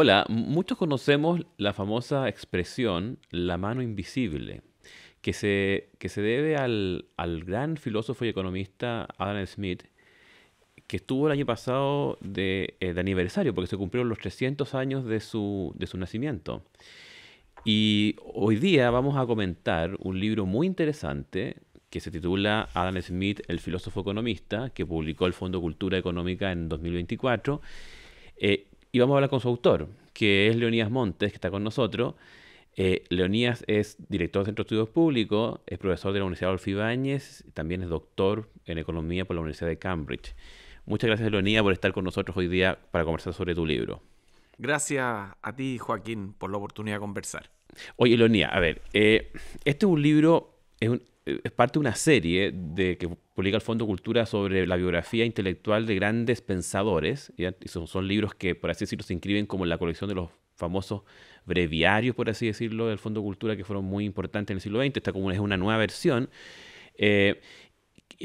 Hola, muchos conocemos la famosa expresión la mano invisible, que se, que se debe al, gran filósofo y economista Adam Smith, que estuvo el año pasado de, eh, aniversario, porque se cumplieron los 300 años de su, nacimiento. Y hoy día vamos a comentar un libro muy interesante que se titula Adam Smith, el filósofo economista, que publicó el Fondo Cultura Económica en 2024, y vamos a hablar con su autor, que es Leonías Montes, que está con nosotros. Eh, Leonías es director del Centro de Estudios Públicos, es profesor de la Universidad Olfibáñez, también es doctor en Economía por la Universidad de Cambridge. Muchas gracias, Leonía, por estar con nosotros hoy día para conversar sobre tu libro. Gracias a ti, Joaquín, por la oportunidad de conversar. Oye, Leonía, a ver, eh, este es un libro, es un, es parte de una serie de, que publica el Fondo Cultura sobre la biografía intelectual de grandes pensadores. son, libros que, por así decirlo, se inscriben como en la colección de los famosos breviarios, por así decirlo, del Fondo Cultura, que fueron muy importantes en el siglo XX. Esta como es una nueva versión. Eh,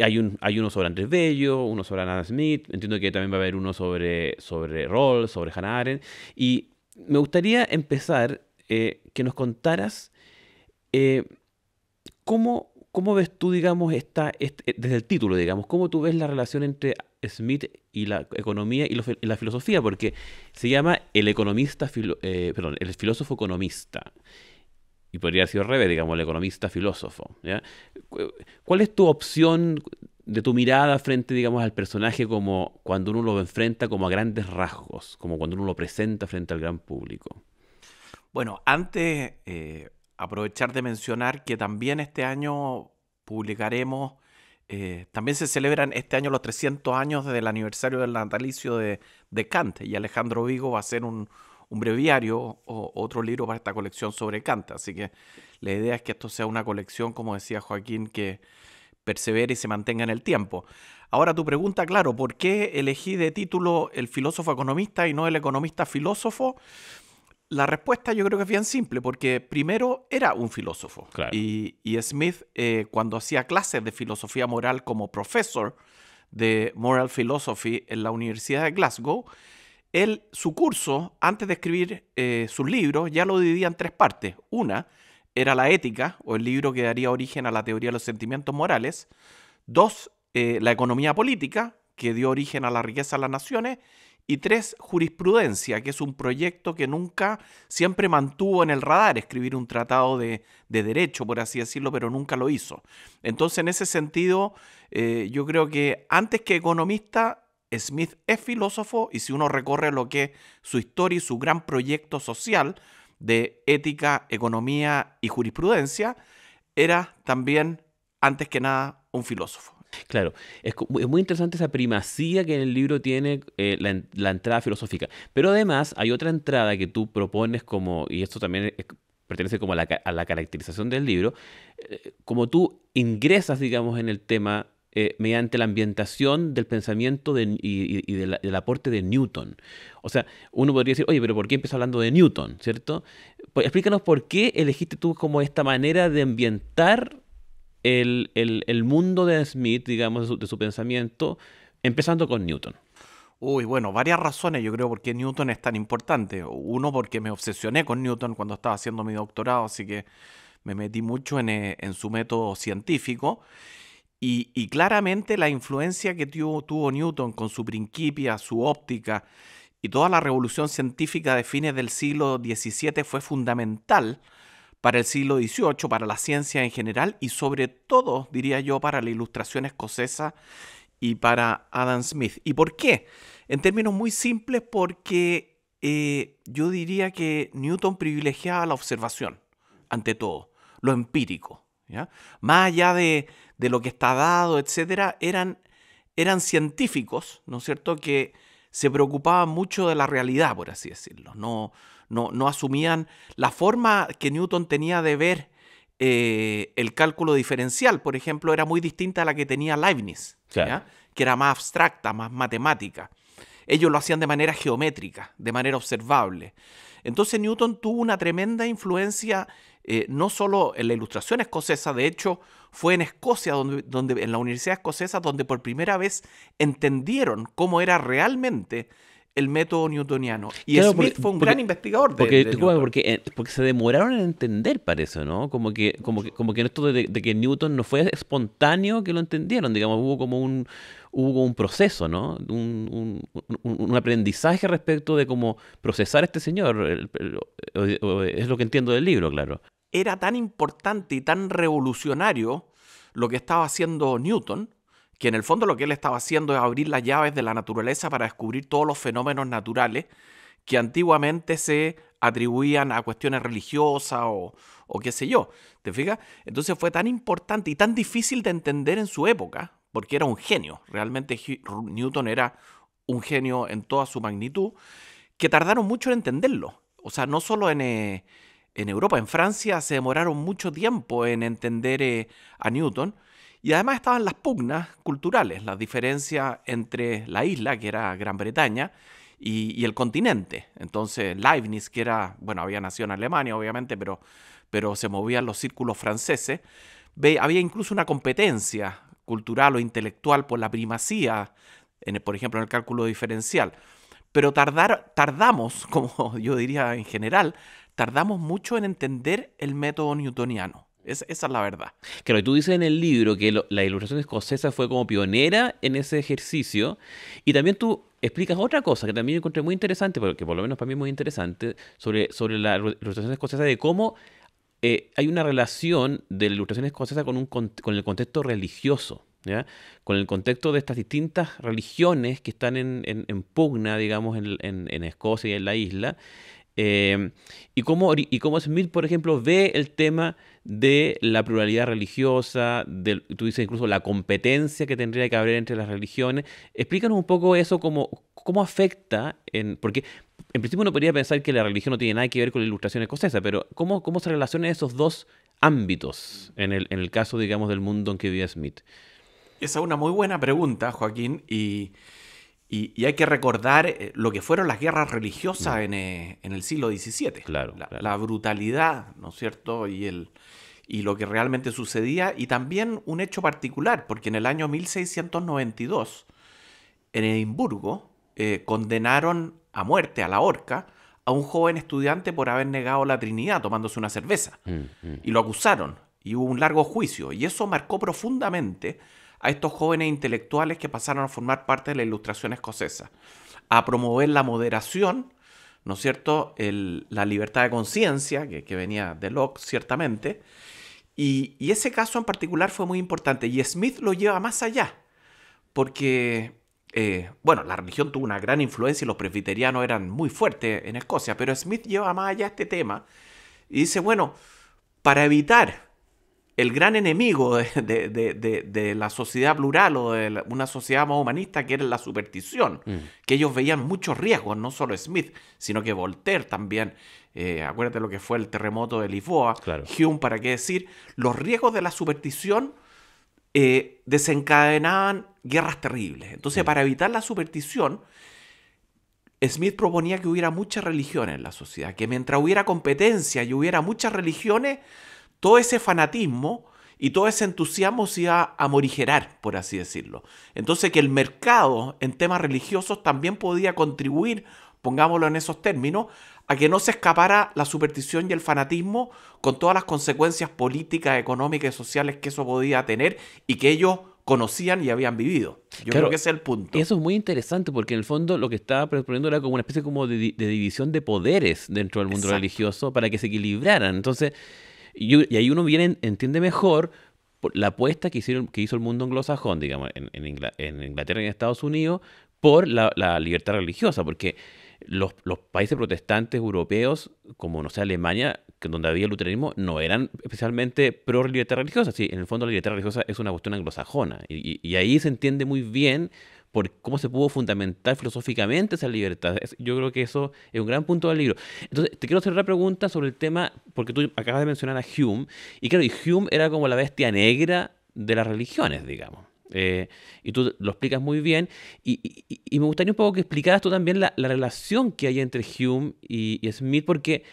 hay, un, hay uno sobre Andrés Bello, uno sobre Anna Smith, entiendo que también va a haber uno sobre, sobre Rawls, sobre Hannah Arendt. Y me gustaría empezar eh, que nos contaras eh, cómo ¿Cómo ves tú, digamos, esta, eh, desde el título, digamos, cómo tú ves la relación entre Smith y la economía y, la filosofía? Porque se llama el economista, eh, perdón, el filósofo economista. Y podría ser al revés, digamos, el economista filósofo. ¿Cuál es tu opción de tu mirada frente, digamos, al personaje como cuando uno lo enfrenta como a grandes rasgos, como cuando uno lo presenta frente al gran público? Bueno, antes... Eh, aprovechar de mencionar que también este año publicaremos, eh, también se celebran este año los 300 años del aniversario del natalicio de, de Kant y Alejandro Vigo va a hacer un, un breviario o otro libro para esta colección sobre Kant. Así que la idea es que esto sea una colección, como decía Joaquín, que persevere y se mantenga en el tiempo. Ahora tu pregunta, claro, ¿por qué elegí de título el filósofo economista y no el economista filósofo? La respuesta yo creo que es bien simple, porque primero era un filósofo. Y, Smith, eh, cuando hacía clases de filosofía moral como profesor de Moral Philosophy en la Universidad de Glasgow, él, su curso, antes de escribir eh, sus libros, ya lo dividía en tres partes. Una era la ética, o el libro que daría origen a la teoría de los sentimientos morales. Dos, eh, la economía política, que dio origen a la riqueza de las naciones. Y tres, jurisprudencia, que es un proyecto que nunca siempre mantuvo en el radar, escribir un tratado de, derecho, por así decirlo, pero nunca lo hizo. Entonces, en ese sentido, eh, yo creo que antes que economista, Smith es filósofo y si uno recorre lo que es su historia y su gran proyecto social de ética, economía y jurisprudencia, era también, antes que nada, un filósofo. Claro, es, muy interesante esa primacía que en el libro tiene eh, la, entrada filosófica. Pero además hay otra entrada que tú propones como, y esto también pertenece como a la, caracterización del libro, eh, como tú ingresas, digamos, en el tema eh, mediante la ambientación del pensamiento y, del, aporte de Newton. O sea, uno podría decir, oye, pero ¿por qué empiezo hablando de Newton? ¿Cierto? Pues, explícanos por qué elegiste tú como esta manera de ambientar el, mundo de Smith, digamos, de su, pensamiento, empezando con Newton. Uy, bueno, varias razones yo creo por qué Newton es tan importante. Uno, porque me obsesioné con Newton cuando estaba haciendo mi doctorado, así que me metí mucho en, eh, su método científico. Y, claramente la influencia que tuvo, tuvo Newton con su principia, su óptica y toda la revolución científica de fines del siglo XVII fue fundamental para el siglo XVIII, para la ciencia en general y sobre todo, diría yo, para la ilustración escocesa y para Adam Smith. ¿Y por qué? En términos muy simples, porque eh, yo diría que Newton privilegiaba la observación, ante todo, lo empírico. ¿ya? Más allá de, lo que está dado, etcétera, eran, eran científicos, ¿no es cierto?, que se preocupaban mucho de la realidad, por así decirlo. No, no, asumían la forma que Newton tenía de ver eh, el cálculo diferencial, por ejemplo, era muy distinta a la que tenía Leibniz, que era más abstracta, más matemática. Ellos lo hacían de manera geométrica, de manera observable. Entonces Newton tuvo una tremenda influencia, eh, no solo en la ilustración escocesa, de hecho fue en Escocia, donde, donde, en la Universidad Escocesa, donde por primera vez entendieron cómo era realmente el método newtoniano. Y Smith fue un gran investigador porque, eh, porque, se demoraron en entender, para eso, ¿no? Como que, como como que esto de, que Newton no fue espontáneo que lo entendieron, digamos, hubo como un, hubo un proceso, ¿no? Un, aprendizaje respecto de cómo procesar a este señor. es lo que entiendo del libro, claro. Era tan importante y tan revolucionario lo que estaba haciendo Newton que en el fondo lo que él estaba haciendo es abrir las llaves de la naturaleza para descubrir todos los fenómenos naturales que antiguamente se atribuían a cuestiones religiosas o, qué sé yo. ¿Te fijas? Entonces fue tan importante y tan difícil de entender en su época, porque era un genio. Realmente Newton era un genio en toda su magnitud, que tardaron mucho en entenderlo. O sea, no solo en, eh, en Europa, en Francia se demoraron mucho tiempo en entender eh, a Newton, y además estaban las pugnas culturales, la diferencia entre la isla, que era Gran Bretaña, y, el continente. Entonces Leibniz, que era, bueno, había nacido en Alemania, obviamente, pero, pero se movían los círculos franceses, había incluso una competencia cultural o intelectual por la primacía, en por ejemplo, en el cálculo diferencial. Pero tardar, tardamos, como yo diría en general, tardamos mucho en entender el método newtoniano esa es la verdad. Claro, y tú dices en el libro que la ilustración escocesa fue como pionera en ese ejercicio. Y también tú explicas otra cosa que también encontré muy interesante, porque por lo menos para mí es muy interesante, sobre, sobre la ilustración escocesa de cómo eh, hay una relación de la ilustración escocesa con, un, con, el contexto religioso. con el contexto de estas distintas religiones que están en, pugna, digamos, en, en, Escocia y en la isla, Em, y, cómo, y cómo Smith, por ejemplo, ve el tema de la pluralidad religiosa, de, tú dices incluso la competencia que tendría que haber entre las religiones. Explícanos un poco eso, cómo, cómo afecta, en, porque en principio uno podría pensar que la religión no tiene nada que ver con la ilustración escocesa, pero cómo, cómo se relacionan esos dos ámbitos en el, en el caso, digamos, del mundo en que vive Smith. Esa es una muy buena pregunta, Joaquín, y y, hay que recordar eh, lo que fueron las guerras religiosas mm. eh, en, el siglo XVII. Claro la, brutalidad, ¿no es cierto? Y, el, y lo que realmente sucedía. Y también un hecho particular, porque en el año 1692, en Edimburgo, eh, condenaron a muerte, a la horca, a un joven estudiante por haber negado la Trinidad tomándose una cerveza. Mm, mm. Y lo acusaron. Y hubo un largo juicio. Y eso marcó profundamente a estos jóvenes intelectuales que pasaron a formar parte de la ilustración escocesa, a promover la moderación, ¿no es cierto?, la libertad de conciencia, que, venía de Locke, ciertamente, y, ese caso en particular fue muy importante, y Smith lo lleva más allá, porque eh, bueno, la religión tuvo una gran influencia y los presbiterianos eran muy fuertes en Escocia, pero Smith lleva más allá este tema y dice, bueno, para evitar el gran enemigo de, la sociedad plural o de una sociedad más humanista que era la superstición, mm. que ellos veían muchos riesgos, no solo Smith, sino que Voltaire también. Eh, acuérdate lo que fue el terremoto de Lisboa, Hume, para qué decir, los riesgos de la superstición eh, desencadenaban guerras terribles. Entonces, mm. para evitar la superstición, Smith proponía que hubiera muchas religiones en la sociedad, que mientras hubiera competencia y hubiera muchas religiones, todo ese fanatismo y todo ese entusiasmo se iba a morigerar, por así decirlo. Entonces que el mercado en temas religiosos también podía contribuir, pongámoslo en esos términos, a que no se escapara la superstición y el fanatismo con todas las consecuencias políticas, económicas y sociales que eso podía tener y que ellos conocían y habían vivido. Yo creo que ese es el punto. Eso es muy interesante porque en el fondo lo que estaba proponiendo era como una especie como de, división de poderes dentro del mundo religioso para que se equilibraran. Entonces, y, ahí uno viene, entiende mejor la apuesta que, hicieron, que hizo el mundo anglosajón, digamos, en, Inglaterra y en Estados Unidos, por la, libertad religiosa, porque los, países protestantes europeos, como no sé, Alemania, donde había luteranismo, no eran especialmente pro libertad religiosa. Sí, en el fondo la libertad religiosa es una cuestión anglosajona. y ahí se entiende muy bien por cómo se pudo fundamentar filosóficamente esa libertad. Yo creo que eso es un gran punto del libro. Entonces, te quiero hacer una pregunta sobre el tema, porque tú acabas de mencionar a Hume, y claro, y Hume era como la bestia negra de las religiones, digamos. Eh, y tú lo explicas muy bien. Y, me gustaría un poco que explicaras tú también la, relación que hay entre Hume y, Smith, porque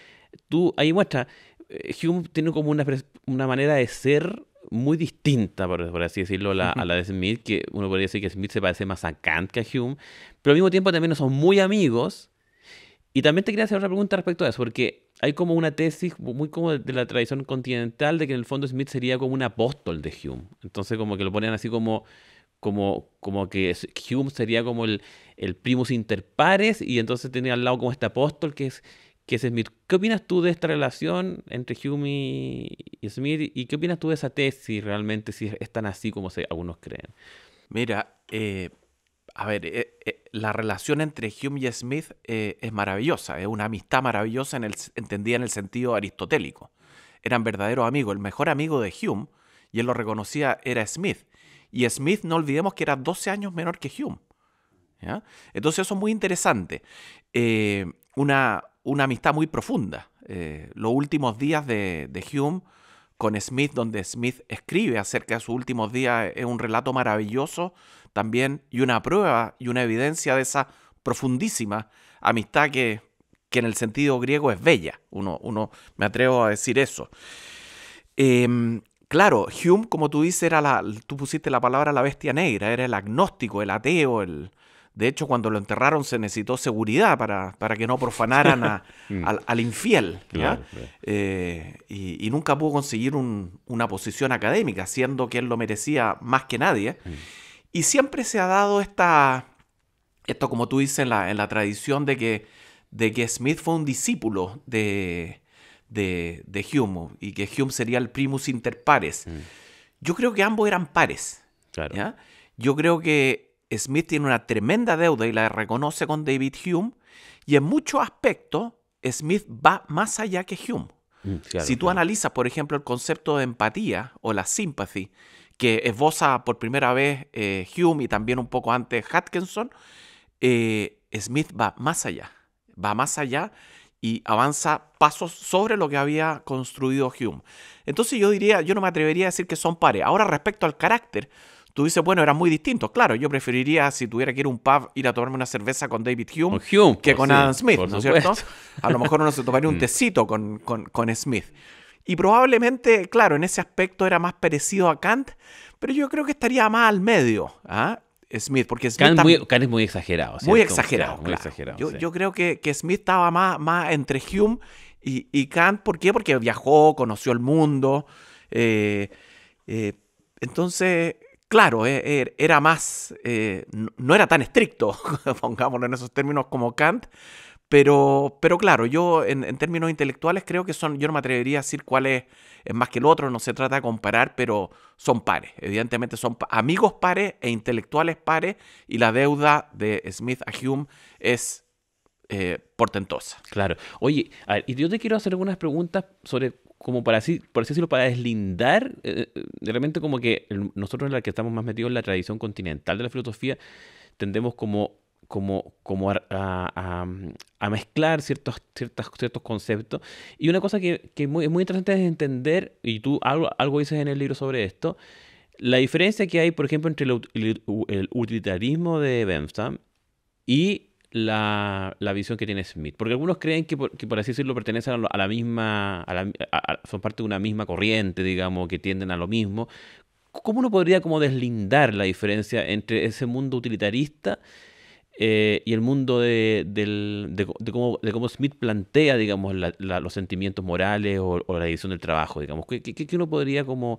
tú ahí muestra, eh, Hume tiene como una, una manera de ser muy distinta, por, así decirlo, la, a la de Smith, que uno podría decir que Smith se parece más a Kant que a Hume, pero al mismo tiempo también no son muy amigos. Y también te quería hacer una pregunta respecto a eso, porque hay como una tesis muy como de la tradición continental de que en el fondo Smith sería como un apóstol de Hume. Entonces como que lo ponían así como, como, como que Hume sería como el, el primus inter pares y entonces tenía al lado como este apóstol que es Smith. ¿Qué opinas tú de esta relación entre Hume y Smith? ¿Y qué opinas tú de esa tesis realmente, si es tan así como algunos creen? Mira, eh, a ver, eh, eh, la relación entre Hume y Smith es maravillosa, es una amistad maravillosa en el, entendida en el sentido aristotélico. Eran verdaderos amigos, el mejor amigo de Hume, y él lo reconocía, era Smith. Y Smith, no olvidemos que era 12 años menor que Hume. Entonces eso es muy interesante. una, una amistad muy profunda. Eh, los últimos días de, Hume con Smith, donde Smith escribe acerca de sus últimos días, es un relato maravilloso también y una prueba y una evidencia de esa profundísima amistad que, que en el sentido griego es bella. Uno, uno me atrevo a decir eso. Em, claro, Hume, como tú dices, era la, tú pusiste la palabra la bestia negra, era el agnóstico, el ateo, el, de hecho, cuando lo enterraron se necesitó seguridad para, que no profanaran mm. al, infiel. Eh, y, nunca pudo conseguir una posición académica, siendo que él lo merecía más que nadie. Mm. Y siempre se ha dado esta, esto como tú dices, en la, tradición de que, de que Smith fue un discípulo de, de, Hume y que Hume sería el primus inter pares. Mm. Yo creo que ambos eran pares. Yo creo que Smith tiene una tremenda deuda y la reconoce con David Hume, y en muchos aspectos Smith va más allá que Hume. Mm, si tú analizas, por ejemplo, el concepto de empatía o la sympathy, que esboza por primera vez eh, Hume y también un poco antes Hutkinson, eh, Smith va más allá, va más allá y avanza pasos sobre lo que había construido Hume. Entonces yo diría, yo no me atrevería a decir que son pares. Ahora respecto al carácter, Tú dices, bueno, eran muy distintos. Claro, yo preferiría, si tuviera que ir a un pub, ir a tomarme una cerveza con David Hume, que pues con Adam Smith, ¿no es cierto? A lo mejor uno se tomaría un mm. tecito con, con, Smith. Y probablemente, claro, en ese aspecto era más parecido a Kant, pero yo creo que estaría más al medio. ¿ah? Smith, porque Smith. Kant, es muy exagerado. Muy exagerado. yo, creo que, que, Smith estaba más, más entre Hume y, Kant. ¿Por qué? Porque viajó, conoció el mundo. Eh, eh, entonces, claro, e, e, era más, eh, no era tan estricto, pongámoslo en esos términos como Kant, pero, pero claro, yo en, términos intelectuales creo que son, yo no me atrevería a decir cuál es, más que el otro, no se trata de comparar, pero son pares, evidentemente son amigos pares e intelectuales pares, y la deuda de Smith a Hume es eh, portentosa. Claro. Oye, y yo te quiero hacer algunas preguntas sobre como para así, por decirlo, para deslindar, eh, eh, realmente como que nosotros en la que estamos más metidos en la tradición continental de la filosofía, tendemos como, como, como a, mezclar ciertos, ciertos conceptos. Y una cosa que, es muy interesante es entender, y tú algo, algo dices en el libro sobre esto, la diferencia que hay, por ejemplo, entre el, utilitarismo de Bentham y la, visión que tiene Smith. Porque algunos creen que por, así decirlo pertenecen a, la misma, son parte de una misma corriente, digamos, que tienden a lo mismo. ¿Cómo uno podría como deslindar la diferencia entre ese mundo utilitarista eh, y el mundo de, del, cómo, Smith plantea, digamos, los sentimientos morales o, la división del trabajo, digamos? ¿Qué, uno podría como,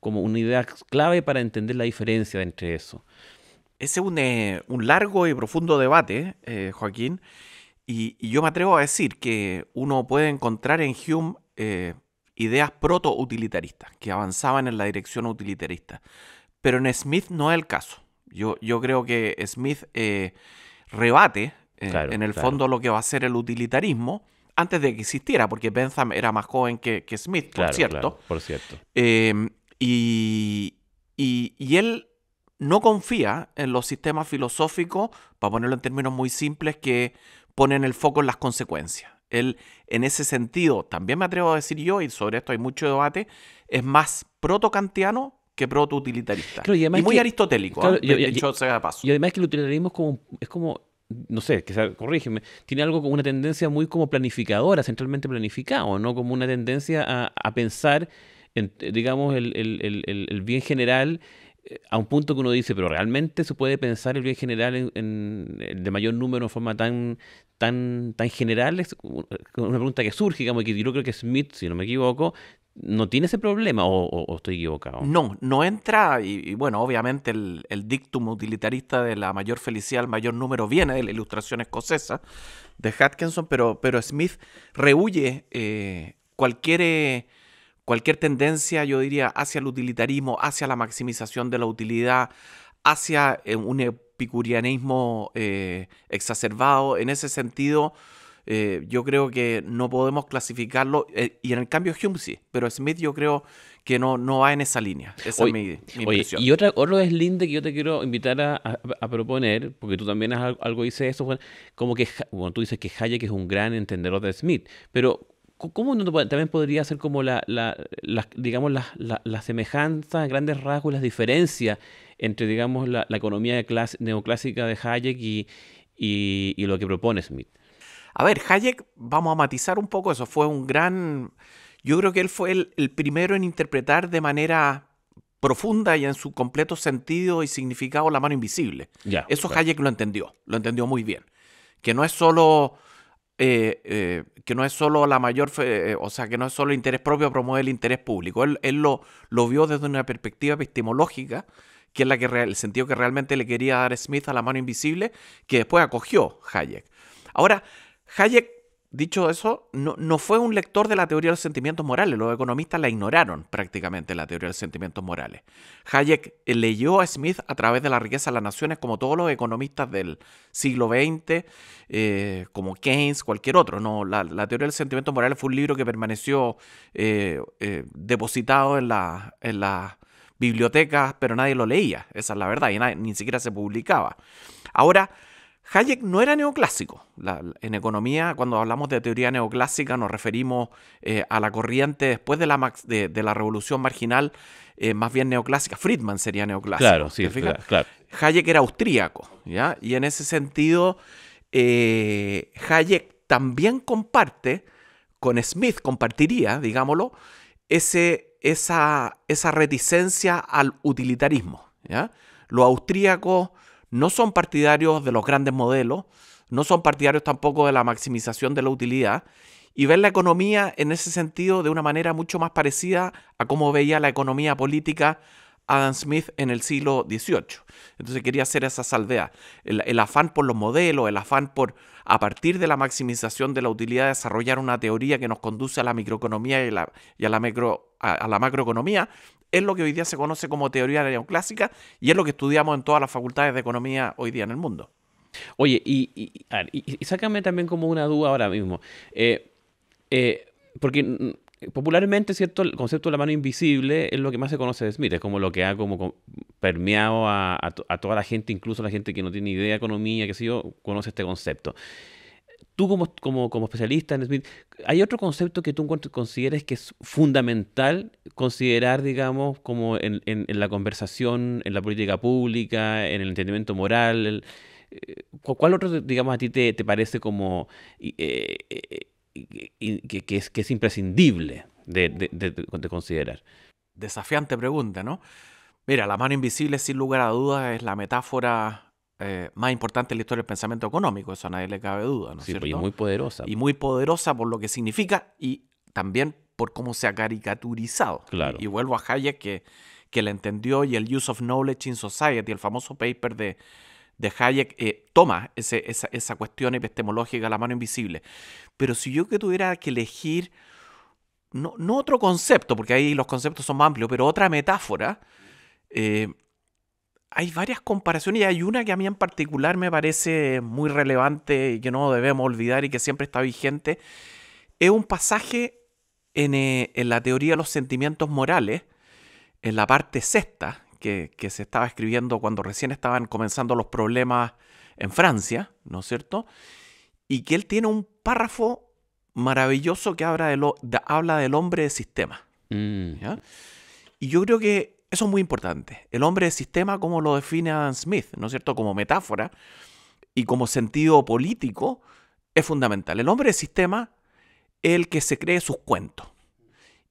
como una idea clave para entender la diferencia entre eso? Ese es eh, un, largo y profundo debate, eh, Joaquín, y, yo me atrevo a decir que uno puede encontrar en Hume eh, ideas proto-utilitaristas, que avanzaban en la dirección utilitarista. Pero en Smith no es el caso. Yo, yo creo que Smith rebate en el fondo lo que va a ser el utilitarismo antes de que existiera, porque Bentham era más joven que, Smith, por cierto. por cierto. Em, y, y él no confía en los sistemas filosóficos, para ponerlo en términos muy simples, que ponen el foco en las consecuencias. Él, en ese sentido, también me atrevo a decir yo, y sobre esto hay mucho debate, es más proto-kantiano que proto-utilitarista. y, muy aristotélico, ¿ah? sea de paso. Y además que el utilitarismo es como, es como no sé, que corrígeme, tiene algo como una tendencia muy como planificadora, centralmente planificado, ¿no? Como una tendencia a, pensar, en, digamos, el bien general a un punto que uno dice, pero realmente se puede pensar el bien general en, de mayor número de forma tan, tan, tan general, es una pregunta que surge, digamos, que yo creo que Smith, si no me equivoco, no tiene ese problema o, estoy equivocado. No, no entra y, bueno, obviamente el, dictum utilitarista de la mayor felicidad al mayor número viene de la ilustración escocesa de Atkinson, pero, pero Smith rehuye eh, cualquier... Eh, Cualquier tendencia, yo diría, hacia el utilitarismo, hacia la maximización de la utilidad, hacia eh, un epicurianismo eh, exacerbado, en ese sentido, eh, yo creo que no podemos clasificarlo. y en el cambio Hume sí, pero Smith yo creo que no, no va en esa línea. Esa es mi, Y otra, otro deslinde que yo te quiero invitar a, proponer, porque tú también has, algo dices eso, como que, bueno, tú dices que Hayek es un gran entendedor de Smith, pero ¿Cómo también podría ser como la, la, digamos, las semejanzas, grandes rasgos, las diferencias entre, digamos, la, economía neoclásica de Hayek y, lo que propone Smith? A ver, Hayek, vamos a matizar un poco eso, fue un gran... Yo creo que él fue el, primero en interpretar de manera profunda y en su completo sentido y significado la mano invisible. eso Hayek lo entendió, lo entendió muy bien. Que no es solo eh, eh, que no es solo la mayor, eh, o sea, que no es solo interés propio, promueve el interés público. Él, lo, vio desde una perspectiva epistemológica, que es la que el sentido que realmente le quería dar Smith a la mano invisible, que después acogió Hayek. Ahora, Hayek dicho eso, no, fue un lector de la teoría de los sentimientos morales. Los economistas la ignoraron prácticamente, la teoría de los sentimientos morales. Hayek leyó a Smith a través de la riqueza de las naciones, como todos los economistas del siglo XX, eh, como Keynes, cualquier otro. No, la, teoría de los sentimientos morales fue un libro que permaneció eh, eh, depositado en las en la bibliotecas, pero nadie lo leía. Esa es la verdad, y ni siquiera se publicaba. Ahora, Hayek no era neoclásico. en economía, cuando hablamos de teoría neoclásica, nos referimos eh, a la corriente después de la, revolución marginal, eh, más bien neoclásica. Friedman sería neoclásico. Claro, sí, claro, Hayek era austríaco, ¿ya? Y en ese sentido, eh, Hayek también comparte, con Smith compartiría, digámoslo, ese, esa, esa reticencia al utilitarismo, ¿ya? lo no son partidarios de los grandes modelos, no son partidarios tampoco de la maximización de la utilidad, y ver la economía en ese sentido de una manera mucho más parecida a cómo veía la economía política Adam Smith en el siglo XVIII. Entonces quería hacer esa aldeas. El, afán por los modelos, el afán por, a partir de la maximización de la utilidad, desarrollar una teoría que nos conduce a la microeconomía y, a la macroeconomía, es lo que hoy día se conoce como teoría neoclásica y es lo que estudiamos en todas las facultades de economía hoy día en el mundo. Oye, y, y, sácame también como una duda ahora mismo. Eh, eh, porque mm, popularmente, ¿cierto? El concepto de la mano invisible es lo que más se conoce de Smith, es como lo que ha como permeado a, a toda la gente, incluso la gente que no tiene idea de economía, que sé yo, conoce este concepto. Tú como, como, especialista en Smith, ¿hay otro concepto que tú consideres que es fundamental considerar, digamos, como en, la conversación, en la política pública, en el entendimiento moral? Eh, ¿Cuál otro, digamos, a ti te, parece como eh, eh, que, es, que es imprescindible de, de, considerar? Desafiante pregunta, ¿no? Mira, la mano invisible sin lugar a dudas es la metáfora eh, más importante en la historia del pensamiento económico, eso a nadie le cabe duda, ¿no pues, cierto? Y muy poderosa. Y pues. muy poderosa por lo que significa y también por cómo se ha caricaturizado. Claro. Y, vuelvo a Hayek que, que la entendió y el Use of Knowledge in Society, el famoso paper de, de Hayek, eh, toma esa, cuestión epistemológica, la mano invisible. Pero si yo que tuviera que elegir, no, no otro concepto, porque ahí los conceptos son más amplios, pero otra metáfora, eh, hay varias comparaciones y hay una que a mí en particular me parece muy relevante y que no debemos olvidar y que siempre está vigente. Es un pasaje en, eh, en la teoría de los sentimientos morales, en la parte sexta, que, se estaba escribiendo cuando recién estaban comenzando los problemas en Francia, ¿no es cierto? Y que él tiene un párrafo maravilloso que habla, del hombre de sistema. Mm. Y yo creo que eso es muy importante. El hombre de sistema, como lo define Adam Smith, ¿no es cierto? Como metáfora y como sentido político, es fundamental. El hombre de sistema es el que se cree sus cuentos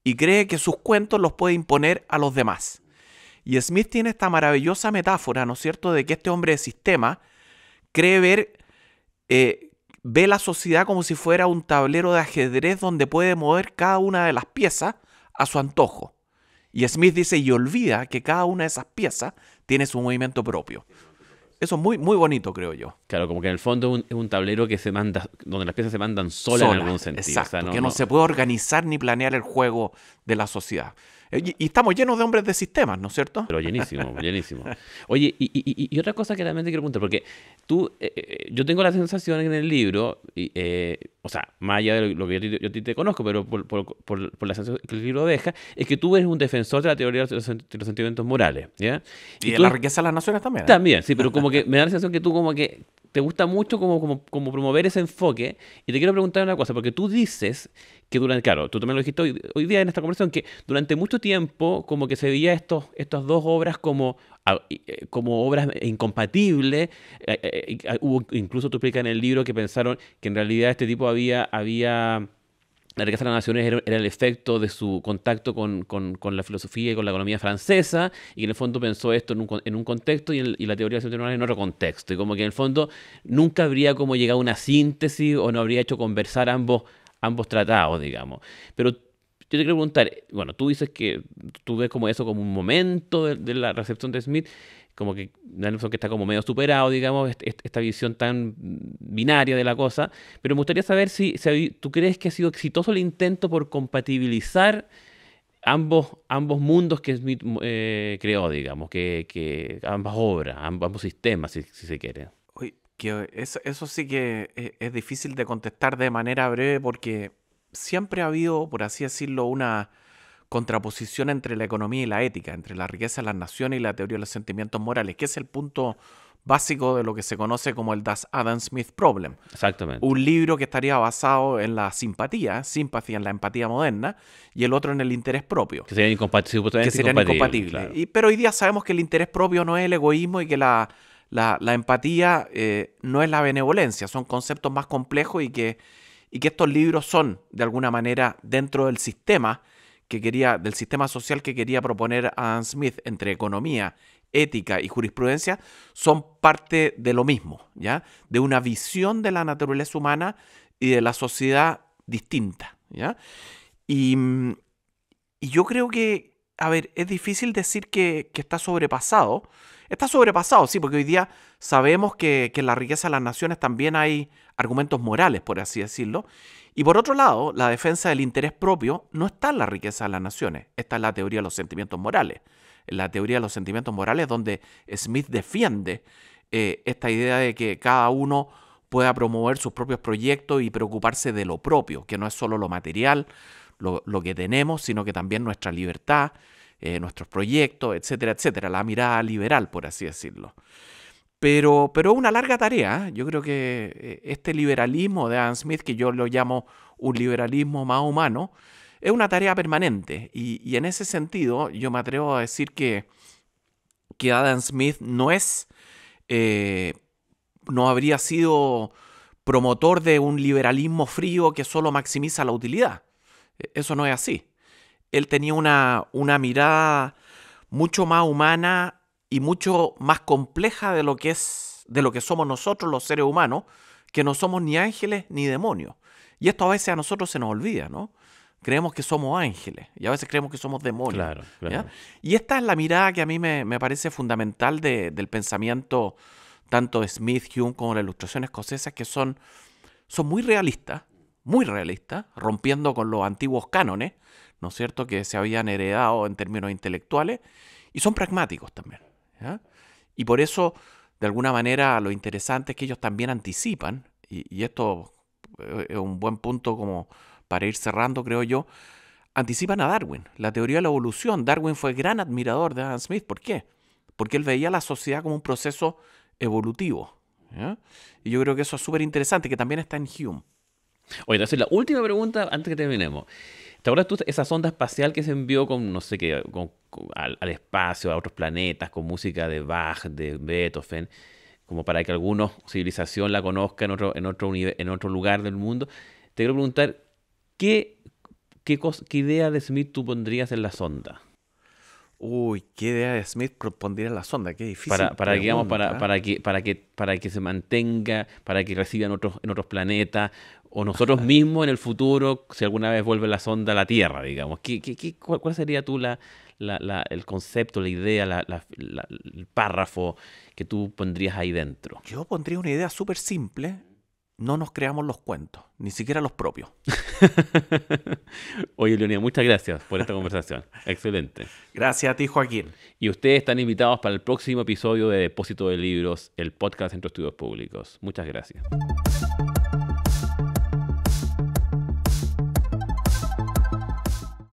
y cree que sus cuentos los puede imponer a los demás. Y Smith tiene esta maravillosa metáfora, ¿no es cierto?, de que este hombre de sistema cree ver, eh, ve la sociedad como si fuera un tablero de ajedrez donde puede mover cada una de las piezas a su antojo. Y Smith dice, y olvida que cada una de esas piezas tiene su movimiento propio. Eso es muy, muy bonito, creo yo. Claro, como que en el fondo es un, tablero que se manda, donde las piezas se mandan solas, en algún sentido. Exacto, que no, se puede organizar ni planear el juego de la sociedad. Eh, y, estamos llenos de hombres de sistemas, ¿no es cierto? Pero llenísimo, llenísimo. Oye, y, otra cosa que también te quiero preguntar, porque tú, eh, eh, yo tengo la sensación en el libro, o sea, más allá de lo que yo, te conozco, pero por, la sensación que el libro deja, es que tú eres un defensor de la teoría de los, sentimientos morales. ¿ya? Y, de la riqueza de las naciones también. ¿eh? También, sí, pero como que me da la sensación que tú como que te gusta mucho como, como, promover ese enfoque. Y te quiero preguntar una cosa, porque tú dices que durante, claro, tú también lo dijiste hoy, hoy día en esta conversación, que durante mucho tiempo como que se veía estas dos obras como eh, como obras incompatibles. Eh, eh, ah, hubo, incluso tú explicas en el libro que pensaron que en realidad este tipo había, había la riqueza de las naciones era, el efecto de su contacto con, la filosofía y con la economía francesa, y que en el fondo pensó esto en un, en un contexto y, en, teoría la teoría central en otro contexto, y como que en el fondo nunca habría como llegado a una síntesis o no habría hecho conversar ambos, ambos tratados, digamos. Pero yo te quiero preguntar, bueno, tú dices que tú ves como eso como un momento de, la recepción de Smith, como que que está como medio superado, digamos, esta visión tan binaria de la cosa, pero me gustaría saber si, tú crees que ha sido exitoso el intento por compatibilizar ambos, ambos mundos que Smith eh, creó, digamos, que, ambas obras, ambos, sistemas, si, se quiere. Uy, que eso, sí que e-, es difícil de contestar de manera breve porque siempre ha habido, por así decirlo, una contraposición entre la economía y la ética, entre la riqueza de las naciones y la teoría de los sentimientos morales, que es el punto básico de lo que se conoce como el Das Adam Smith Problem. Exactamente. Un libro que estaría basado en la simpatía, simpatía, en la empatía moderna, y el otro en el interés propio. Que serían incompatibles. Que serían incompatibles. Y, pero hoy día sabemos que el interés propio no es el egoísmo y que la, empatía eh, no es la benevolencia. Son conceptos más complejos y que y que estos libros son de alguna manera dentro del sistema que quería del sistema social que quería proponer Adam Smith entre economía, ética y jurisprudencia son parte de lo mismo, ¿ya? De una visión de la naturaleza humana y de la sociedad distinta, ¿ya? Y, y yo creo que, a ver, es difícil decir que, está sobrepasado. Está sobrepasado, sí, porque hoy día sabemos que, que en la riqueza de las naciones también hay, argumentos morales, por así decirlo. Y por otro lado, la defensa del interés propio no está en la riqueza de las naciones, está en la teoría de los sentimientos morales. En la teoría de los sentimientos morales donde Smith defiende eh, esta idea de que cada uno pueda promover sus propios proyectos y preocuparse de lo propio, que no es solo lo material, lo, que tenemos, sino que también nuestra libertad, eh, nuestros proyectos, etcétera, etcétera, la mirada liberal, por así decirlo. Pero, pero una larga tarea. ¿eh? Yo creo que eh, este liberalismo de Adam Smith, que yo lo llamo un liberalismo más humano, es una tarea permanente. Y, en ese sentido, yo me atrevo a decir que, que Adam Smith no es, eh, no habría sido promotor de un liberalismo frío que solo maximiza la utilidad. E, eso no es así. Él tenía una, una mirada mucho más humana y mucho más compleja de lo que es de lo que somos nosotros los seres humanos, que no somos ni ángeles ni demonios. Y esto a veces a nosotros se nos olvida, ¿no? Creemos que somos ángeles y a veces creemos que somos demonios. Claro, Y esta es la mirada que a mí me, parece fundamental del pensamiento tanto de Smith, Hume como de la ilustración escocesa, que son, son muy realistas, muy realistas, rompiendo con los antiguos cánones, ¿no es cierto?, que se habían heredado en términos intelectuales, y son pragmáticos también. Y por eso, de alguna manera, lo interesante es que ellos también anticipan, y, esto eh, es un buen punto como para ir cerrando, creo yo, anticipan a Darwin, la teoría de la evolución. Darwin fue gran admirador de Adam Smith. ¿Por qué? Porque él veía la sociedad como un proceso evolutivo. Y yo creo que eso es súper interesante, que también está en Hume. Oye, entonces la última pregunta antes que terminemos. ¿Te acuerdas tú esa sonda espacial que se envió con, no sé qué, al, espacio, a otros planetas, con música de Bach, de Beethoven, como para que alguna civilización la conozca en otro, en otro, en otro lugar del mundo? Te quiero preguntar, ¿qué, qué, qué idea de Smith tú pondrías en la sonda? Uy, qué idea de Smith propondría la sonda, qué difícil. Para, que, digamos, ¿eh? para, que, para, que, para que se mantenga, para que reciban otros, en otros planetas, o nosotros mismos en el futuro, si alguna vez vuelve la sonda a la Tierra, digamos. ¿Qué, cuál, sería tú el concepto, la idea, el párrafo que tú pondrías ahí dentro? Yo pondría una idea súper simple, no nos creamos los cuentos, ni siquiera los propios. Oye, Leonía, muchas gracias por esta conversación. Excelente. Gracias a ti, Joaquín. Y ustedes están invitados para el próximo episodio de Depósito de Libros, el podcast entre Estudios Públicos. Muchas gracias.